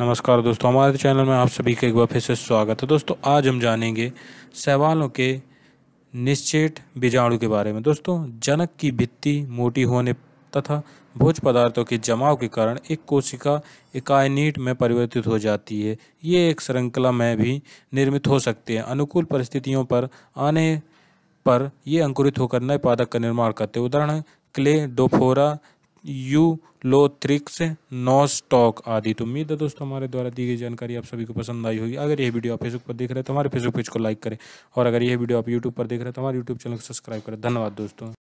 नमस्कार दोस्तों हमारे चैनल में आप सभी का एक बार फिर से स्वागत है दोस्तों आज हम जानेंगे सवालों के निश्चेट बीजाणु के बारे में दोस्तों जनक की भित्ति मोटी होने तथा भोज पदार्थों के जमाव के कारण एक कोशिका इकाइनीट में परिवर्तित हो जाती है ये एक श्रृंखला में भी निर्मित हो सकते हैं अनुकूल परिस्थितियों पर आने पर ये अंकुरित होकर नए पादक का निर्माण करते हैं उदाहरण Cladophora Ulothrix Nostoc आदि तो उम्मीद है दोस्तों हमारे द्वारा दी गई जानकारी आप सभी को पसंद आई होगी अगर यह वीडियो आप फेसबुक पर देख रहे हैं तो हमारे फेसबुक पेज को लाइक करें और अगर यह वीडियो आप यूट्यूब पर देख रहे हैं तो हमारे यूट्यूब चैनल को सब्सक्राइब करें धन्यवाद दोस्तों